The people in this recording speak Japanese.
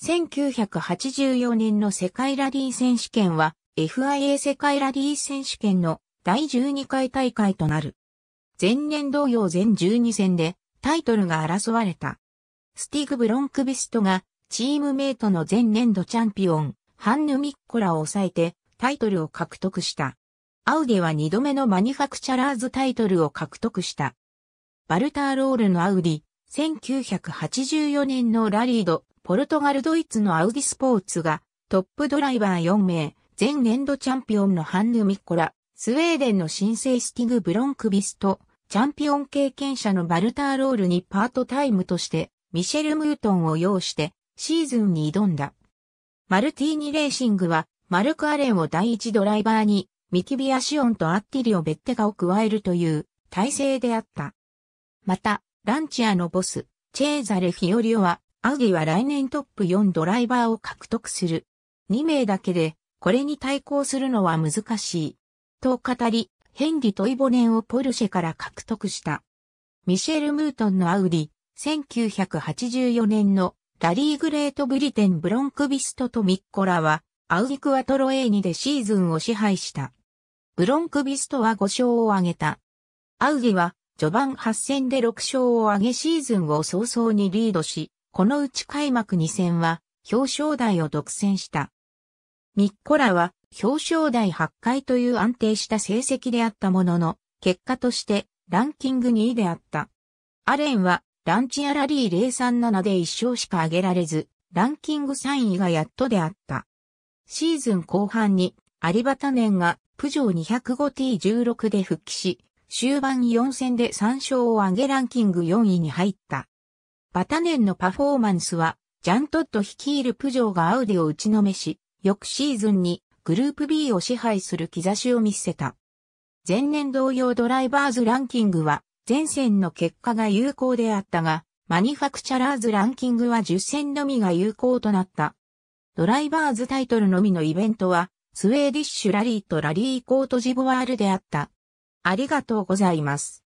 1984年の世界ラリー選手権は FIA 世界ラリー選手権の第12回大会となる。前年同様全12戦でタイトルが争われた。スティグ・ブロンクビストがチームメイトの前年度チャンピオン、ハンヌ・ミッコラを抑えてタイトルを獲得した。アウディは2度目のマニファクチャラーズタイトルを獲得した。バルターロールのアウディ、1984年のラリードポルトガルドイツのアウディスポーツが、トップドライバー4名、前年度チャンピオンのハンヌ・ミッコラ、スウェーデンの新生スティグ・ブロンクビスト、チャンピオン経験者のバルターロールにパートタイムとして、ミシェル・ムートンを要して、シーズンに挑んだ。マルティーニ・レーシングは、マルク・アレンを第一ドライバーに、ミキビア・シオンとアッティリオ・ベッテガを加えるという体制であった。また、ランチアのボス、チェーザレ・フィオリオは、アウディは来年トップ4ドライバーを獲得する。2名だけで、これに対抗するのは難しい。と語り、ヘンリとイボネンをポルシェから獲得した。ミシェル・ムートンのアウディ、1984年のラリーグレートブリテンブロンクビストとミッコラは、アウディクワトロエーニでシーズンを支配した。ブロンクビストは5勝を挙げた。アウディは、序盤8戦で6勝を挙げシーズンを早々にリードし、このうち開幕2戦は表彰台を独占した。ミッコラは表彰台8回という安定した成績であったものの、結果としてランキング2位であった。アレンはランチアラリー037で1勝しか挙げられず、ランキング3位がやっとであった。シーズン後半にアリバタネンがプジョー 205T16 で復帰し、終盤4戦で3勝を挙げランキング4位に入った。バタネンのパフォーマンスは、ジャントッド率いるプジョーがアウディを打ちのめし、翌シーズンにグループ B を支配する兆しを見せた。前年同様ドライバーズランキングは、前戦の結果が有効であったが、マニファクチャラーズランキングは10戦のみが有効となった。ドライバーズタイトルのみのイベントは、スウェーディッシュラリーとラリーコートジボワールであった。ありがとうございます。